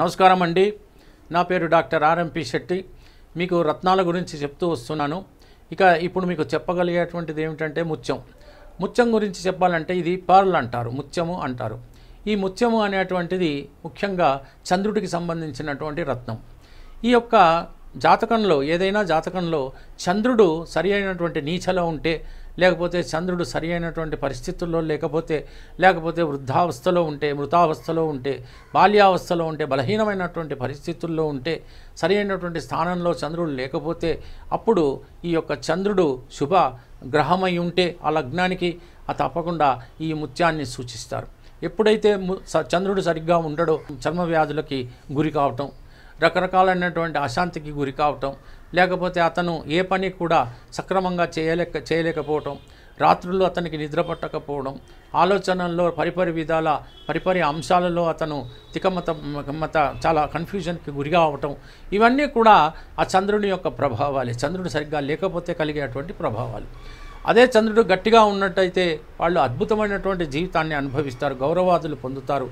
నమస్కారం అండి నా పేరు డాక్టర్ ఆర్ఎంపి శెట్టి మీకు రత్నాల గురించి చెప్తూ వస్తున్నాను ఇక ఇప్పుడు మీకు చెప్పగలిగేటువంటిది ఏమిటంటే ముత్యం ముత్యం గురించి చెప్పాలంటే ఇది పర్ల్ అంటారు ముత్యము అంటారు ఈ ముత్యము అనేటువంటిది ముఖ్యంగా చంద్రుడికి సంబంధించినటువంటి రత్నం ఈ యొక్క జాతకంలో ఏదైనా జాతకంలో చంద్రుడు సరి అయినటువంటి నీచలో ఉంటే లేకపోతే చంద్రుడు సరి అయినటువంటి పరిస్థితుల్లో లేకపోతే లేకపోతే వృద్ధావస్థలో ఉంటే మృతావస్థలో ఉంటే బాల్యావస్థలో ఉంటే బలహీనమైనటువంటి పరిస్థితుల్లో ఉంటే సరి అయినటువంటి స్థానంలో చంద్రుడు లేకపోతే అప్పుడు ఈ యొక్క చంద్రుడు శుభ గ్రహమై ఉంటే ఆ లగ్నానికి ఆ తప్పకుండా ఈ ముత్యాన్ని సూచిస్తారు ఎప్పుడైతే చంద్రుడు సరిగ్గా ఉండడో చర్మ వ్యాధులకి గురి కావటం రకరకాలైనటువంటి అశాంతికి గురి కావటం లేకపోతే అతను ఏ పని కూడా సక్రమంగా చేయలేక చేయలేకపోవటం రాత్రుల్లో అతనికి నిద్ర పట్టకపోవడం ఆలోచనల్లో పరిపరి విధాల పరిపరి అంశాలలో అతను తికమత మత చాలా కన్ఫ్యూజన్కి గురిగా అవటం ఇవన్నీ కూడా ఆ చంద్రుని యొక్క ప్రభావాలే చంద్రుడు సరిగ్గా లేకపోతే కలిగేటువంటి ప్రభావాలు అదే చంద్రుడు గట్టిగా ఉన్నట్టయితే వాళ్ళు అద్భుతమైనటువంటి జీవితాన్ని అనుభవిస్తారు గౌరవాదులు పొందుతారు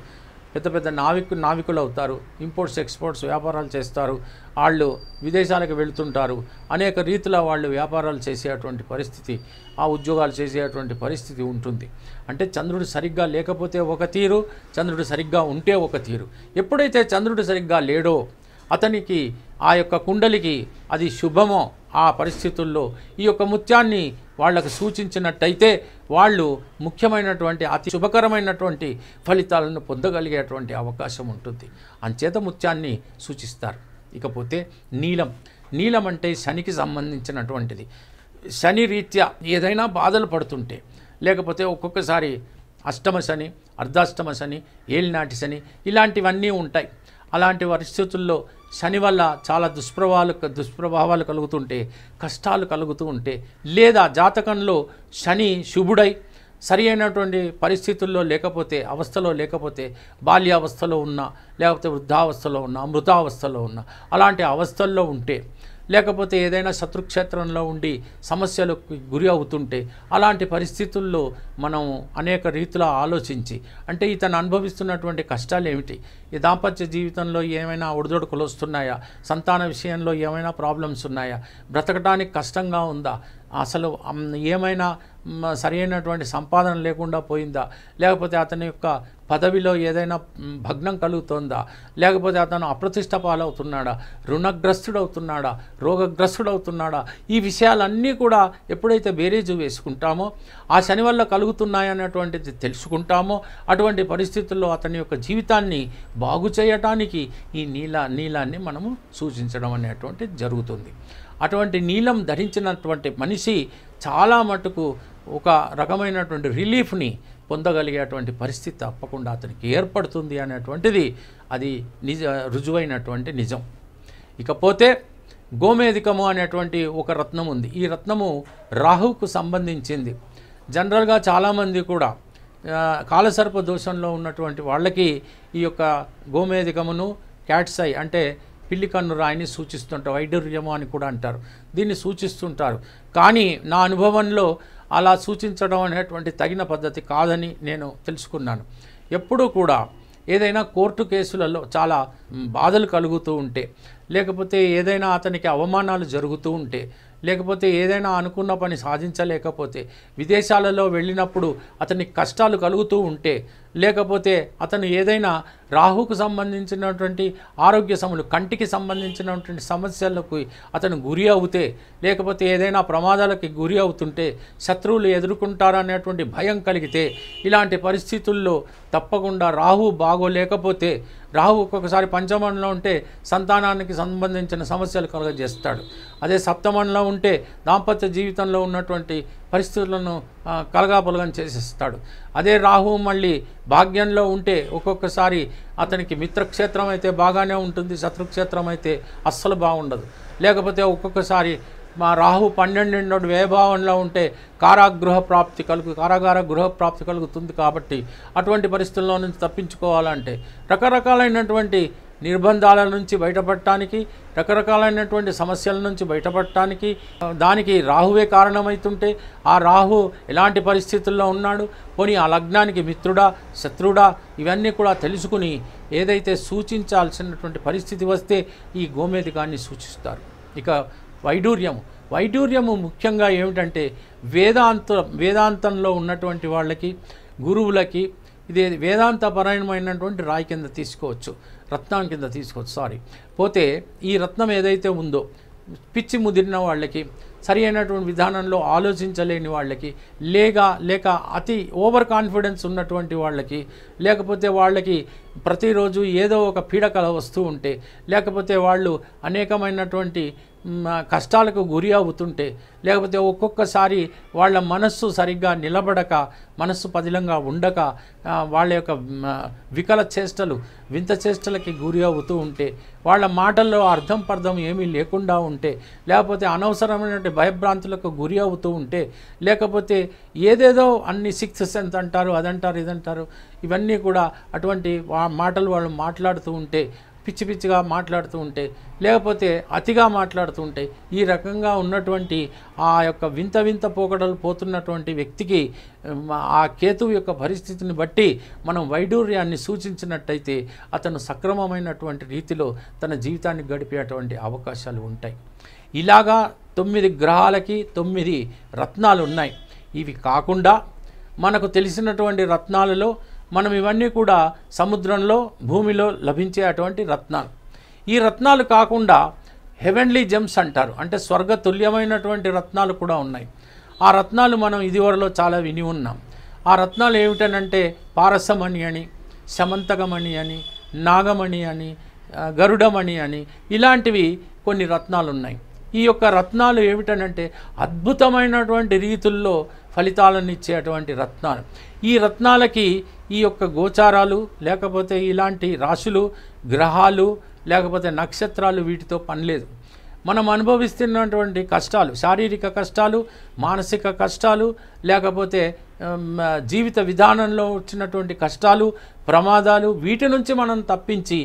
పెద్ద పెద్ద నావికు నావికులు అవుతారు ఇంపోర్ట్స్ ఎక్స్పోర్ట్స్ వ్యాపారాలు చేస్తారు వాళ్ళు విదేశాలకు వెళుతుంటారు అనేక రీతిలో వాళ్ళు వ్యాపారాలు చేసేటువంటి పరిస్థితి ఆ ఉద్యోగాలు చేసేటువంటి పరిస్థితి ఉంటుంది అంటే చంద్రుడు సరిగ్గా లేకపోతే ఒక తీరు చంద్రుడు సరిగ్గా ఉంటే ఒక తీరు ఎప్పుడైతే చంద్రుడు సరిగ్గా లేడో అతనికి ఆ యొక్క కుండలికి అది శుభమో ఆ పరిస్థితుల్లో ఈ యొక్క ముత్యాన్ని వాళ్లకు సూచించినట్టయితే వాళ్ళు ముఖ్యమైనటువంటి అతి శుభకరమైనటువంటి ఫలితాలను పొందగలిగేటువంటి అవకాశం ఉంటుంది అంచేత ముత్యాన్ని సూచిస్తారు ఇకపోతే నీలం నీలం అంటే శనికి సంబంధించినటువంటిది శని రీత్యా ఏదైనా బాధలు పడుతుంటే లేకపోతే ఒక్కొక్కసారి అష్టమ శని అర్ధాష్టమ శని ఏలినాటి శని ఇలాంటివన్నీ ఉంటాయి అలాంటి పరిస్థితుల్లో శని వల్ల చాలా దుష్ప్రభావాలు దుష్ప్రభావాలు కలుగుతుంటే కష్టాలు కలుగుతూ ఉంటే లేదా జాతకంలో శని శుభుడై సరి అయినటువంటి పరిస్థితుల్లో లేకపోతే అవస్థలో లేకపోతే బాల్యావస్థలో ఉన్న లేకపోతే వృద్ధావస్థలో ఉన్న మృతావస్థలో ఉన్న అలాంటి అవస్థల్లో ఉంటే లేకపోతే ఏదైనా శత్రుక్షేత్రంలో ఉండి సమస్యలకు గురి అవుతుంటే అలాంటి పరిస్థితుల్లో మనం అనేక రీతిలో ఆలోచించి అంటే ఇతను అనుభవిస్తున్నటువంటి కష్టాలు ఏమిటి ఈ దాంపత్య జీవితంలో ఏమైనా ఒడిదొడుకులు వస్తున్నాయా సంతాన విషయంలో ఏమైనా ప్రాబ్లమ్స్ ఉన్నాయా బ్రతకడానికి కష్టంగా ఉందా అసలు ఏమైనా సరైనటువంటి సంపాదన లేకుండా పోయిందా లేకపోతే అతని యొక్క పదవిలో ఏదైనా భగ్నం కలుగుతోందా లేకపోతే అతను అప్రతిష్ట పాలవుతున్నాడా రుణగ్రస్తుడవుతున్నాడా రోగగ్రస్తుడవుతున్నాడా ఈ విషయాలన్నీ కూడా ఎప్పుడైతే బేరేజు వేసుకుంటామో ఆ శని వల్ల కలుగుతున్నాయన్నటువంటిది తెలుసుకుంటామో అటువంటి పరిస్థితుల్లో అతని యొక్క జీవితాన్ని బాగు చేయటానికి ఈ నీల నీలాన్ని మనము సూచించడం అనేటువంటి జరుగుతుంది అటువంటి నీలం ధరించినటువంటి మనిషి చాలా మటుకు ఒక రకమైనటువంటి రిలీఫ్ని పొందగలిగేటువంటి పరిస్థితి తప్పకుండా అతనికి ఏర్పడుతుంది అనేటువంటిది అది నిజ రుజువైనటువంటి నిజం ఇకపోతే గోమేధికము అనేటువంటి ఒక రత్నం ఉంది ఈ రత్నము రాహుకు సంబంధించింది జనరల్గా చాలామంది కూడా కాలసర్ప దోషంలో ఉన్నటువంటి వాళ్ళకి ఈ యొక్క గోమేధికమును క్యాట్సై అంటే పిల్లి కన్ను రాయిని సూచిస్తుంటారు వైడర్యము అని కూడా అంటారు దీన్ని సూచిస్తుంటారు కానీ నా అనుభవంలో అలా సూచించడం అనేటువంటి తగిన పద్ధతి కాదని నేను తెలుసుకున్నాను ఎప్పుడూ కూడా ఏదైనా కోర్టు కేసులలో చాలా బాధలు కలుగుతూ ఉంటే లేకపోతే ఏదైనా అతనికి అవమానాలు జరుగుతూ ఉంటే లేకపోతే ఏదైనా అనుకున్న పని సాధించలేకపోతే విదేశాలలో వెళ్ళినప్పుడు అతనికి కష్టాలు కలుగుతూ ఉంటే లేకపోతే అతను ఏదైనా రాహుకు సంబంధించినటువంటి ఆరోగ్య సమలు కంటికి సంబంధించినటువంటి సమస్యలకు అతను గురి అవుతే లేకపోతే ఏదైనా ప్రమాదాలకి గురి అవుతుంటే శత్రువులు ఎదుర్కొంటారనేటువంటి భయం కలిగితే ఇలాంటి పరిస్థితుల్లో తప్పకుండా రాహు బాగోలేకపోతే రాహు ఒక్కొక్కసారి పంచమండలం ఉంటే సంతానానికి సంబంధించిన సమస్యలు కలగజేస్తాడు అదే సప్తమండలం ఉంటే దాంపత్య జీవితంలో ఉన్నటువంటి పరిస్థితులను కలగాపులగం చేసేస్తాడు అదే రాహు మళ్ళీ భాగ్యంలో ఉంటే ఒక్కొక్కసారి అతనికి మిత్రక్షేత్రం అయితే బాగానే ఉంటుంది శత్రుక్షేత్రం అయితే అస్సలు బాగుండదు లేకపోతే ఒక్కొక్కసారి మా రాహు పన్నెండు వ్యయభావంలో ఉంటే కారాగృహ ప్రాప్తి కలుగు కారాగార గృహ ప్రాప్తి కలుగుతుంది కాబట్టి అటువంటి పరిస్థితుల్లో నుంచి తప్పించుకోవాలంటే రకరకాలైనటువంటి నిర్బంధాల నుంచి బయటపడటానికి రకరకాలైనటువంటి సమస్యల నుంచి బయటపడటానికి దానికి రాహువే కారణమవుతుంటే ఆ రాహు ఎలాంటి పరిస్థితుల్లో ఉన్నాడు పోనీ ఆ లగ్నానికి మిత్రుడా శత్రుడా ఇవన్నీ కూడా తెలుసుకుని ఏదైతే సూచించాల్సినటువంటి పరిస్థితి వస్తే ఈ గోమేధికాన్ని సూచిస్తారు ఇక వైడూర్యము వైడూర్యము ముఖ్యంగా ఏమిటంటే వేదాంత వేదాంతంలో ఉన్నటువంటి వాళ్ళకి గురువులకి ఇది వేదాంత పరాయణమైనటువంటి రాయి కింద తీసుకోవచ్చు రత్నం కింద తీసుకోవచ్చు సారీ పోతే ఈ రత్నం ఏదైతే ఉందో పిచ్చి ముదిరిన వాళ్ళకి సరి అయినటువంటి విధానంలో ఆలోచించలేని వాళ్ళకి లేక లేక అతి ఓవర్ కాన్ఫిడెన్స్ ఉన్నటువంటి వాళ్ళకి లేకపోతే వాళ్ళకి ప్రతిరోజు ఏదో ఒక పీడకల వస్తూ ఉంటే లేకపోతే వాళ్ళు అనేకమైనటువంటి కష్టాలకు గురి అవుతుంటే లేకపోతే ఒక్కొక్కసారి వాళ్ళ మనస్సు సరిగ్గా నిలబడక మనస్సు పదిలంగా ఉండక వాళ్ళ యొక్క వికల చేష్టలు వింత చేష్టలకి గురి అవుతూ ఉంటే వాళ్ళ మాటల్లో అర్థం పర్థం ఏమీ లేకుండా ఉంటే లేకపోతే అనవసరమైనటువంటి భయభ్రాంతులకు గురి అవుతూ ఉంటే లేకపోతే ఏదేదో అన్ని సిక్స్ ఎంత అంటారు అదంటారు ఇదంటారు ఇవన్నీ కూడా అటువంటి మాటలు వాళ్ళు మాట్లాడుతూ ఉంటే పిచ్చి పిచ్చిగా మాట్లాడుతూ ఉంటే లేకపోతే అతిగా మాట్లాడుతూ ఉంటే ఈ రకంగా ఉన్నటువంటి ఆ యొక్క వింత వింత పోకడలు పోతున్నటువంటి వ్యక్తికి ఆ కేతువు యొక్క పరిస్థితిని బట్టి మనం వైడూర్యాన్ని సూచించినట్టయితే అతను సక్రమమైనటువంటి రీతిలో తన జీవితాన్ని గడిపేటువంటి అవకాశాలు ఉంటాయి ఇలాగా తొమ్మిది గ్రహాలకి తొమ్మిది రత్నాలు ఉన్నాయి ఇవి కాకుండా మనకు తెలిసినటువంటి రత్నాలలో మనం ఇవన్నీ కూడా సముద్రంలో భూమిలో లభించే అటువంటి రత్నాలు ఈ రత్నాలు కాకుండా హెవెన్లీ జెమ్స్ అంటారు అంటే స్వర్గ తుల్యమైనటువంటి రత్నాలు కూడా ఉన్నాయి ఆ రత్నాలు మనం ఇదివరలో చాలా విని ఉన్నాం ఆ రత్నాలు ఏమిటనంటే పారసమణి అని శమంతకమణి అని నాగమణి అని గరుడమణి అని ఇలాంటివి కొన్ని రత్నాలు ఉన్నాయి ఈ యొక్క రత్నాలు ఏమిటనంటే అద్భుతమైనటువంటి రీతుల్లో ఫలితాలను ఇచ్చేటువంటి రత్నాలు ఈ రత్నాలకి ఈ యొక్క గోచారాలు లేకపోతే ఇలాంటి రాశులు గ్రహాలు లేకపోతే నక్షత్రాలు వీటితో పనిలేదు మనం అనుభవిస్తున్నటువంటి కష్టాలు శారీరక కష్టాలు మానసిక కష్టాలు లేకపోతే జీవిత విధానంలో వచ్చినటువంటి కష్టాలు ప్రమాదాలు వీటి నుంచి మనం తప్పించి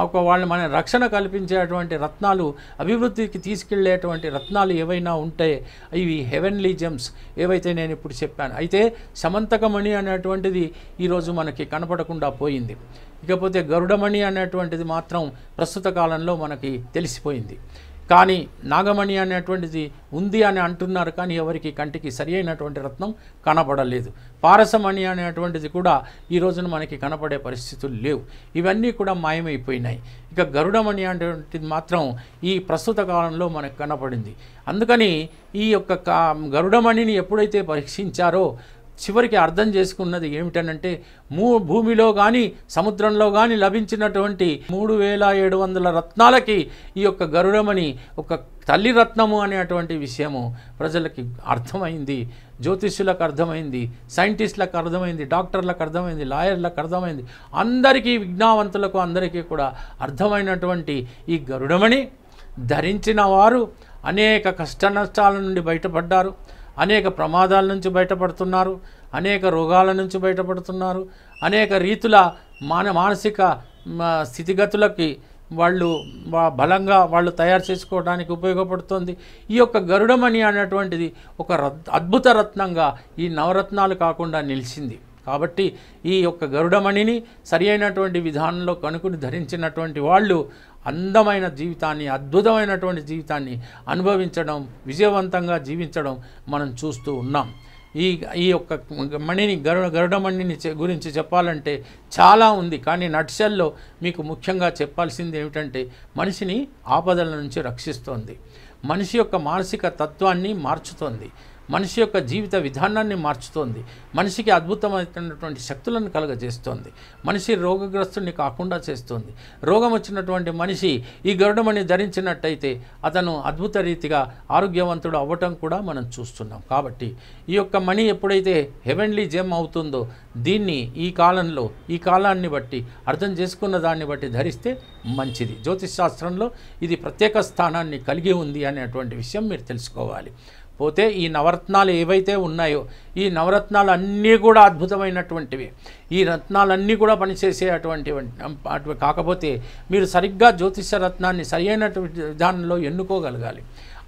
ఒక వాళ్ళు మన రక్షణ కల్పించేటువంటి రత్నాలు అభివృద్ధికి తీసుకెళ్లేటువంటి రత్నాలు ఏవైనా ఉంటే ఇవి హెవెన్లీ జెమ్స్ ఏవైతే నేను ఇప్పుడు చెప్పాను అయితే సమంతకమణి అనేటువంటిది ఈరోజు మనకి కనపడకుండా పోయింది ఇకపోతే గరుడమణి అనేటువంటిది మాత్రం ప్రస్తుత కాలంలో మనకి తెలిసిపోయింది కానీ నాగమణి అనేటువంటిది ఉంది అని అంటున్నారు కానీ ఎవరికి కంటికి సరి అయినటువంటి రత్నం కనపడలేదు పారసమణి అనేటువంటిది కూడా ఈ రోజున మనకి కనపడే పరిస్థితులు లేవు ఇవన్నీ కూడా మాయమైపోయినాయి ఇక గరుడమణి అనేటువంటిది మాత్రం ఈ ప్రస్తుత కాలంలో మనకు కనపడింది అందుకని ఈ యొక్క గరుడమణిని ఎప్పుడైతే పరీక్షించారో చివరికి అర్థం చేసుకున్నది ఏమిటనంటే మూ భూమిలో కానీ సముద్రంలో కానీ లభించినటువంటి మూడు వేల ఏడు వందల రత్నాలకి ఈ యొక్క గరుడమని ఒక తల్లి రత్నము అనేటువంటి విషయము ప్రజలకి అర్థమైంది జ్యోతిష్యులకు అర్థమైంది సైంటిస్టులకు అర్థమైంది డాక్టర్లకు అర్థమైంది లాయర్లకు అర్థమైంది అందరికీ విజ్ఞావంతులకు అందరికీ కూడా అర్థమైనటువంటి ఈ గరుడమని ధరించిన వారు అనేక కష్ట నష్టాల నుండి బయటపడ్డారు అనేక ప్రమాదాల నుంచి బయటపడుతున్నారు అనేక రోగాల నుంచి బయటపడుతున్నారు అనేక రీతుల మాన మానసిక స్థితిగతులకి వాళ్ళు బలంగా వాళ్ళు తయారు చేసుకోవడానికి ఉపయోగపడుతుంది ఈ యొక్క గరుడమణి అనేటువంటిది ఒక అద్భుత రత్నంగా ఈ నవరత్నాలు కాకుండా నిలిచింది కాబట్టి ఈ యొక్క గరుడమణిని సరి అయినటువంటి విధానంలో కనుకుని ధరించినటువంటి వాళ్ళు అందమైన జీవితాన్ని అద్భుతమైనటువంటి జీవితాన్ని అనుభవించడం విజయవంతంగా జీవించడం మనం చూస్తూ ఉన్నాం ఈ ఈ యొక్క మణిని గరుడ గరుడమణిని గురించి చెప్పాలంటే చాలా ఉంది కానీ నట్సెల్లో మీకు ముఖ్యంగా చెప్పాల్సింది ఏమిటంటే మనిషిని ఆపదల నుంచి రక్షిస్తోంది మనిషి యొక్క మానసిక తత్వాన్ని మార్చుతోంది మనిషి యొక్క జీవిత విధానాన్ని మార్చుతోంది మనిషికి అద్భుతమైనటువంటి శక్తులను కలుగజేస్తోంది మనిషి రోగగ్రస్తుని కాకుండా చేస్తుంది రోగం వచ్చినటువంటి మనిషి ఈ గరుడమణి ధరించినట్టయితే అతను అద్భుత రీతిగా ఆరోగ్యవంతుడు అవ్వటం కూడా మనం చూస్తున్నాం కాబట్టి ఈ యొక్క మణి ఎప్పుడైతే హెవెన్లీ జెమ్ అవుతుందో దీన్ని ఈ కాలంలో ఈ కాలాన్ని బట్టి అర్థం చేసుకున్న దాన్ని బట్టి ధరిస్తే మంచిది జ్యోతిష్ శాస్త్రంలో ఇది ప్రత్యేక స్థానాన్ని కలిగి ఉంది అనేటువంటి విషయం మీరు తెలుసుకోవాలి పోతే ఈ నవరత్నాలు ఏవైతే ఉన్నాయో ఈ నవరత్నాలు అన్నీ కూడా అద్భుతమైనటువంటివి ఈ రత్నాలన్నీ కూడా పనిచేసే అటువంటి కాకపోతే మీరు సరిగ్గా జ్యోతిష రత్నాన్ని సరి అయినటువంటి విధానంలో ఎన్నుకోగలగాలి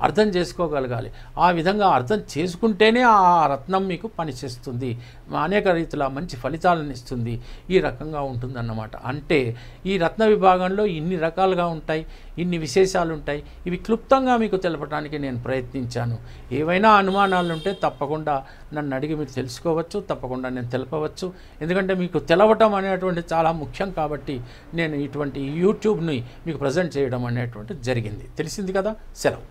అర్థం చేసుకోగలగాలి ఆ విధంగా అర్థం చేసుకుంటేనే ఆ రత్నం మీకు పనిచేస్తుంది అనేక రీతుల మంచి ఫలితాలను ఇస్తుంది ఈ రకంగా ఉంటుందన్నమాట అంటే ఈ రత్న విభాగంలో ఇన్ని రకాలుగా ఉంటాయి ఇన్ని విశేషాలు ఉంటాయి ఇవి క్లుప్తంగా మీకు తెలపడానికి నేను ప్రయత్నించాను ఏవైనా అనుమానాలు ఉంటే తప్పకుండా నన్ను అడిగి మీరు తెలుసుకోవచ్చు తప్పకుండా నేను తెలపవచ్చు ఎందుకంటే మీకు తెలవటం అనేటువంటి చాలా ముఖ్యం కాబట్టి నేను ఇటువంటి యూట్యూబ్ని మీకు ప్రజెంట్ చేయడం అనేటువంటి జరిగింది తెలిసింది కదా సెలవు